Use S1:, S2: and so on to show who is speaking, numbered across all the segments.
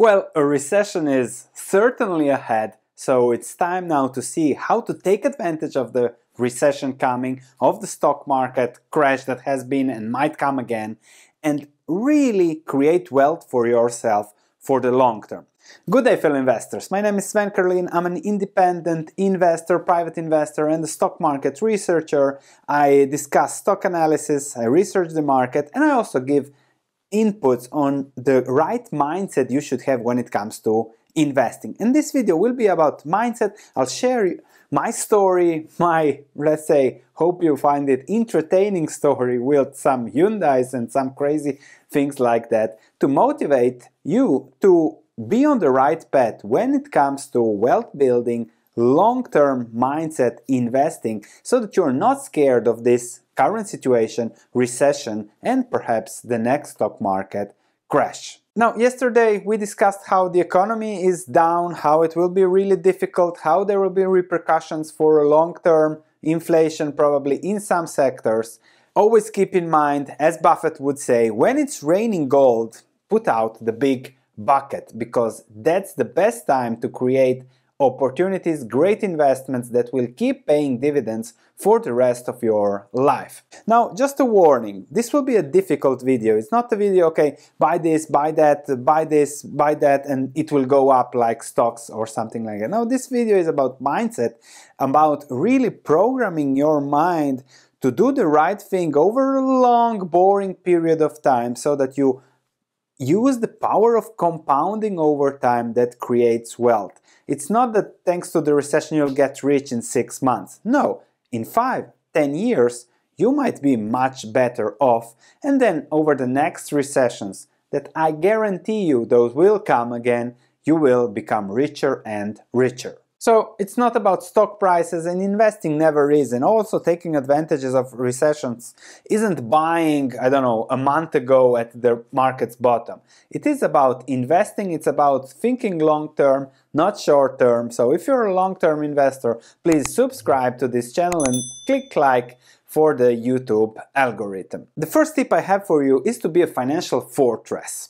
S1: Well, a recession is certainly ahead, so it's time now to see how to take advantage of the recession coming, of the stock market crash that has been and might come again, and really create wealth for yourself for the long term. Good day, fellow investors. My name is Sven Kerlin. I'm an independent investor, private investor, and a stock market researcher. I discuss stock analysis, I research the market, and I also give inputs on the right mindset you should have when it comes to investing. And this video will be about mindset. I'll share my story, my, let's say, hope you find it entertaining story with some Hyundais and some crazy things like that to motivate you to be on the right path when it comes to wealth building, long-term mindset investing so that you're not scared of this current situation, recession, and perhaps the next stock market crash. Now, yesterday we discussed how the economy is down, how it will be really difficult, how there will be repercussions for a long-term inflation probably in some sectors. Always keep in mind, as Buffett would say, when it's raining gold, put out the big bucket because that's the best time to create opportunities, great investments that will keep paying dividends for the rest of your life. Now, just a warning, this will be a difficult video. It's not a video, okay, buy this, buy that, buy this, buy that, and it will go up like stocks or something like that. Now, this video is about mindset, about really programming your mind to do the right thing over a long, boring period of time so that you use the power of compounding over time that creates wealth. It's not that thanks to the recession you'll get rich in six months. No, in five, ten years, you might be much better off. And then over the next recessions, that I guarantee you those will come again, you will become richer and richer. So it's not about stock prices and investing never is and also taking advantages of recessions isn't buying, I don't know, a month ago at the market's bottom. It is about investing, it's about thinking long term, not short term. So if you're a long term investor, please subscribe to this channel and click like for the YouTube algorithm. The first tip I have for you is to be a financial fortress.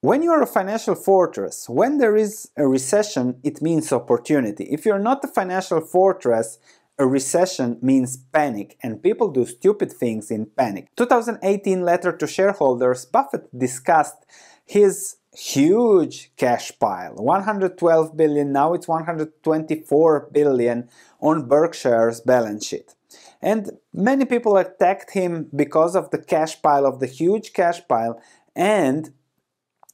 S1: When you are a financial fortress, when there is a recession, it means opportunity. If you're not a financial fortress, a recession means panic, and people do stupid things in panic. 2018 letter to shareholders, Buffett discussed his huge cash pile 112 billion now it's 124 billion on berkshire's balance sheet and many people attacked him because of the cash pile of the huge cash pile and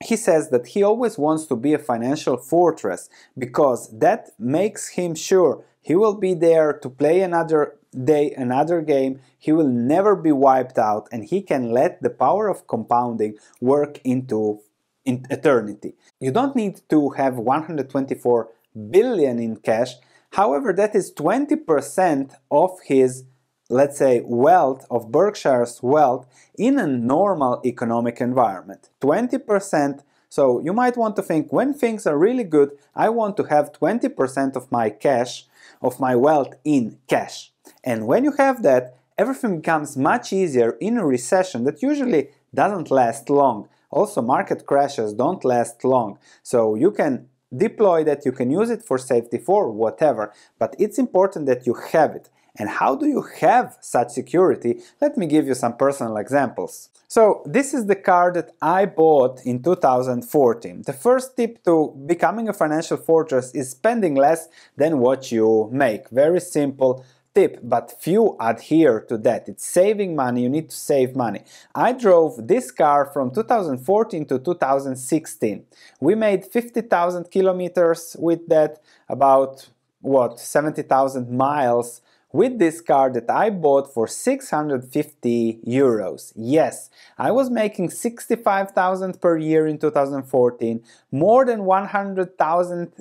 S1: he says that he always wants to be a financial fortress because that makes him sure he will be there to play another day, another game, he will never be wiped out and he can let the power of compounding work into in eternity. You don't need to have 124 billion in cash, however that is 20% of his let's say, wealth of Berkshire's wealth in a normal economic environment. 20%. So you might want to think when things are really good, I want to have 20% of my cash, of my wealth in cash. And when you have that, everything becomes much easier in a recession that usually doesn't last long. Also, market crashes don't last long. So you can deploy that, you can use it for safety for whatever, but it's important that you have it. And how do you have such security? Let me give you some personal examples. So this is the car that I bought in 2014. The first tip to becoming a financial fortress is spending less than what you make. Very simple tip, but few adhere to that. It's saving money, you need to save money. I drove this car from 2014 to 2016. We made 50,000 kilometers with that, about what, 70,000 miles with this car that I bought for 650 euros. Yes, I was making 65,000 per year in 2014, more than 100,000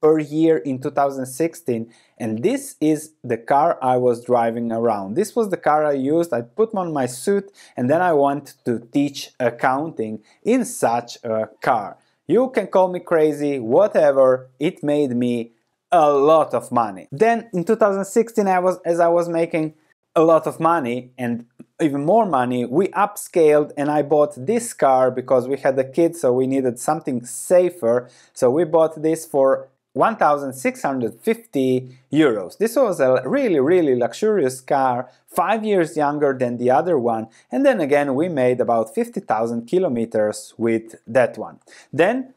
S1: per year in 2016 and this is the car I was driving around. This was the car I used, I put on my suit and then I went to teach accounting in such a car. You can call me crazy, whatever, it made me a lot of money. Then in 2016, I was as I was making a lot of money and even more money, we upscaled and I bought this car because we had a kid, so we needed something safer. So we bought this for 1650 euros. This was a really, really luxurious car, five years younger than the other one. And then again, we made about 50,000 kilometers with that one. Then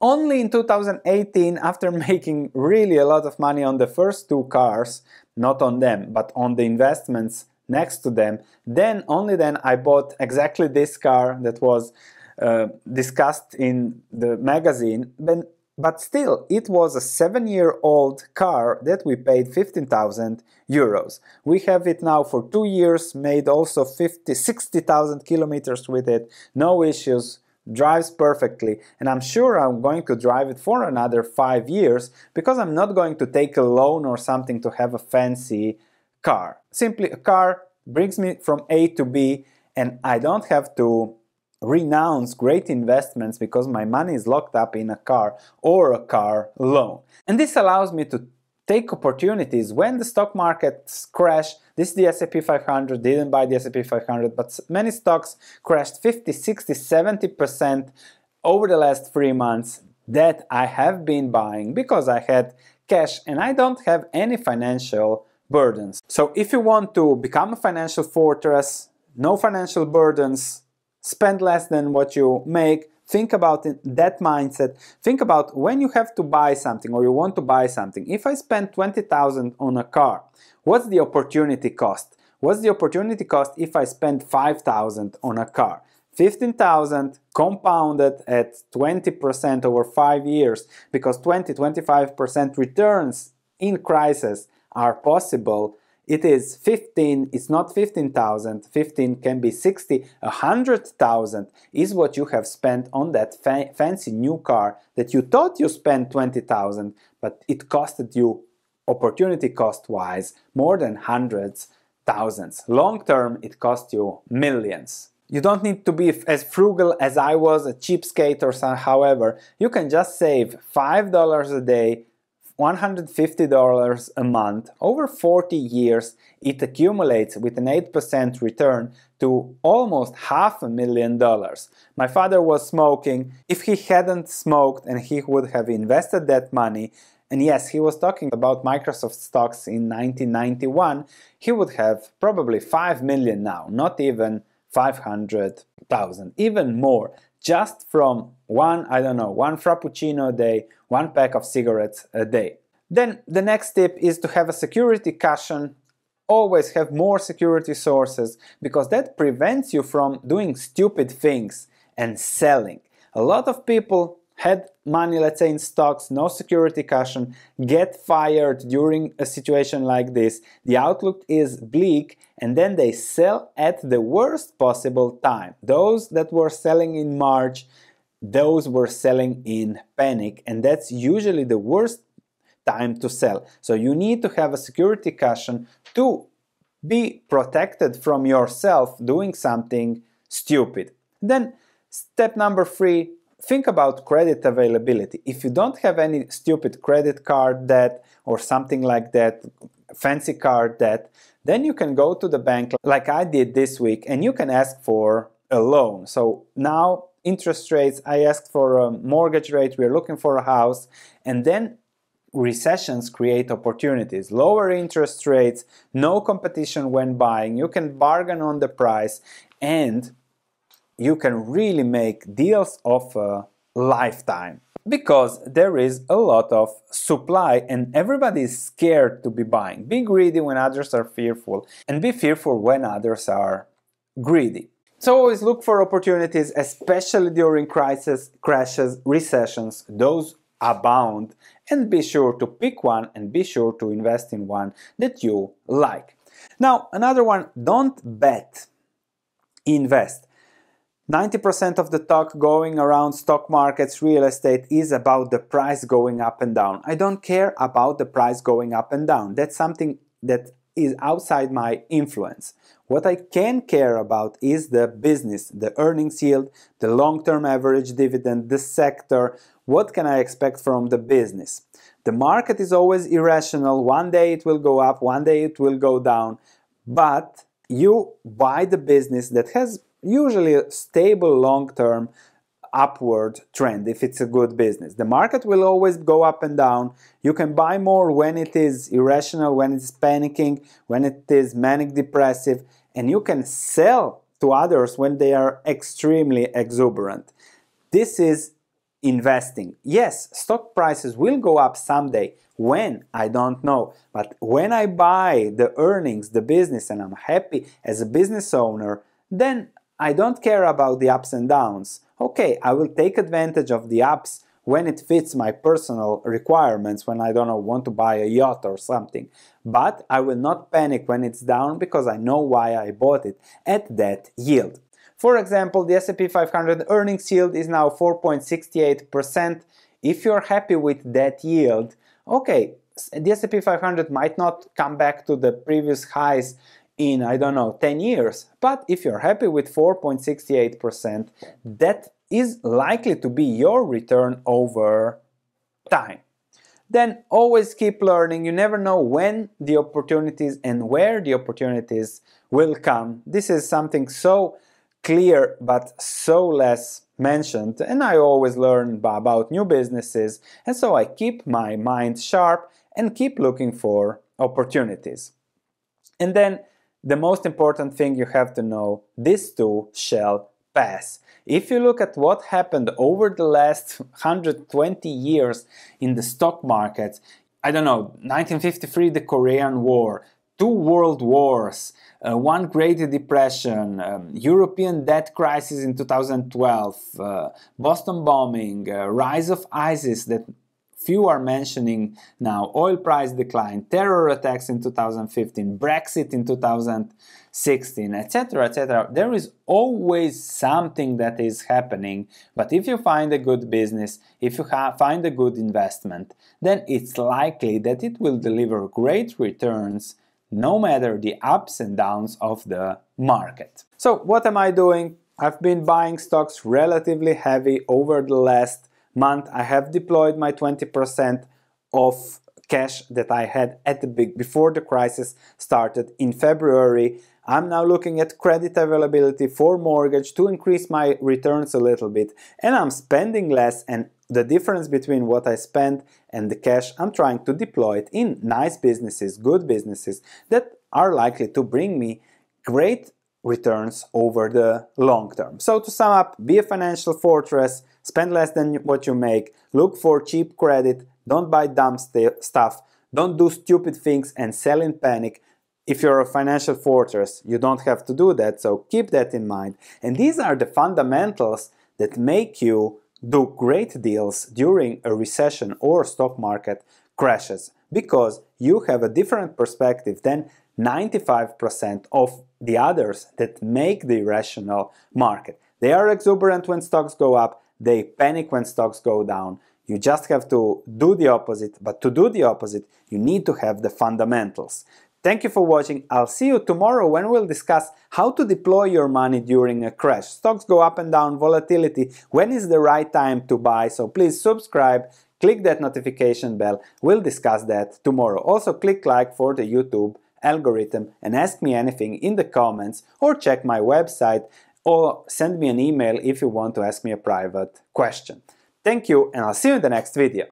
S1: only in 2018, after making really a lot of money on the first two cars, not on them, but on the investments next to them, then only then I bought exactly this car that was uh, discussed in the magazine. But, but still, it was a seven year old car that we paid 15,000 euros. We have it now for two years, made also 50, 60,000 kilometers with it, no issues drives perfectly and I'm sure I'm going to drive it for another five years because I'm not going to take a loan or something to have a fancy car. Simply a car brings me from A to B and I don't have to renounce great investments because my money is locked up in a car or a car loan. And this allows me to take opportunities when the stock markets crash this is the s&p 500 didn't buy the s&p 500 but many stocks crashed 50 60 70 percent over the last three months that i have been buying because i had cash and i don't have any financial burdens so if you want to become a financial fortress no financial burdens spend less than what you make think about it, that mindset. Think about when you have to buy something or you want to buy something. If I spend 20,000 on a car, what's the opportunity cost? What's the opportunity cost if I spend 5,000 on a car? 15,000 compounded at 20% over 5 years because 20 25% returns in crisis are possible it is 15, it's not 15,000, 15 can be 60, 100,000 is what you have spent on that fa fancy new car that you thought you spent 20,000, but it costed you opportunity cost wise more than hundreds, thousands. Long term, it cost you millions. You don't need to be as frugal as I was, a cheapskate or some, however. You can just save $5 a day $150 a month over 40 years, it accumulates with an 8% return to almost half a million dollars. My father was smoking. If he hadn't smoked and he would have invested that money, and yes, he was talking about Microsoft stocks in 1991, he would have probably 5 million now, not even 500,000, even more just from one, I don't know, one frappuccino a day, one pack of cigarettes a day. Then the next tip is to have a security cushion. Always have more security sources because that prevents you from doing stupid things and selling. A lot of people had money, let's say in stocks, no security cushion, get fired during a situation like this, the outlook is bleak, and then they sell at the worst possible time. Those that were selling in March, those were selling in panic, and that's usually the worst time to sell. So you need to have a security cushion to be protected from yourself doing something stupid. Then step number three, think about credit availability. If you don't have any stupid credit card debt or something like that, fancy card debt, then you can go to the bank like I did this week and you can ask for a loan. So now interest rates, I asked for a mortgage rate, we're looking for a house, and then recessions create opportunities. Lower interest rates, no competition when buying, you can bargain on the price, and you can really make deals of a lifetime because there is a lot of supply and everybody is scared to be buying. Be greedy when others are fearful and be fearful when others are greedy. So always look for opportunities, especially during crises, crashes, recessions. Those abound and be sure to pick one and be sure to invest in one that you like. Now, another one, don't bet, invest. 90% of the talk going around stock markets, real estate is about the price going up and down. I don't care about the price going up and down. That's something that is outside my influence. What I can care about is the business, the earnings yield, the long term average dividend, the sector. What can I expect from the business? The market is always irrational. One day it will go up, one day it will go down. But you buy the business that has usually a stable long-term upward trend if it's a good business. The market will always go up and down. You can buy more when it is irrational, when it's panicking, when it is manic depressive, and you can sell to others when they are extremely exuberant. This is investing. Yes, stock prices will go up someday. When? I don't know. But when I buy the earnings, the business, and I'm happy as a business owner, then I don't care about the ups and downs. Okay, I will take advantage of the ups when it fits my personal requirements, when I don't know, want to buy a yacht or something. But I will not panic when it's down because I know why I bought it at that yield. For example, the S&P 500 earnings yield is now 4.68%. If you're happy with that yield, okay, the S&P 500 might not come back to the previous highs in, I don't know, 10 years. But if you're happy with 4.68%, that is likely to be your return over time. Then always keep learning. You never know when the opportunities and where the opportunities will come. This is something so clear but so less mentioned and I always learn about new businesses and so I keep my mind sharp and keep looking for opportunities. And then the most important thing you have to know, these two shall pass. If you look at what happened over the last 120 years in the stock market, I don't know, 1953, the Korean War, two world wars, uh, one Great Depression, um, European debt crisis in 2012, uh, Boston bombing, uh, rise of ISIS that Few are mentioning now oil price decline, terror attacks in 2015, Brexit in 2016, etc. etc. There is always something that is happening, but if you find a good business, if you find a good investment, then it's likely that it will deliver great returns no matter the ups and downs of the market. So, what am I doing? I've been buying stocks relatively heavy over the last month, I have deployed my 20% of cash that I had at the big before the crisis started in February. I'm now looking at credit availability for mortgage to increase my returns a little bit and I'm spending less and the difference between what I spend and the cash I'm trying to deploy it in nice businesses, good businesses that are likely to bring me great returns over the long term. So to sum up, be a financial fortress, spend less than what you make, look for cheap credit, don't buy dumb st stuff, don't do stupid things and sell in panic. If you're a financial fortress, you don't have to do that, so keep that in mind. And these are the fundamentals that make you do great deals during a recession or stock market crashes because you have a different perspective than 95% of the others that make the irrational market. They are exuberant when stocks go up, they panic when stocks go down. You just have to do the opposite, but to do the opposite, you need to have the fundamentals. Thank you for watching. I'll see you tomorrow when we'll discuss how to deploy your money during a crash. Stocks go up and down, volatility, when is the right time to buy. So please subscribe, click that notification bell. We'll discuss that tomorrow. Also, click like for the YouTube algorithm and ask me anything in the comments or check my website or send me an email if you want to ask me a private question. Thank you and I'll see you in the next video.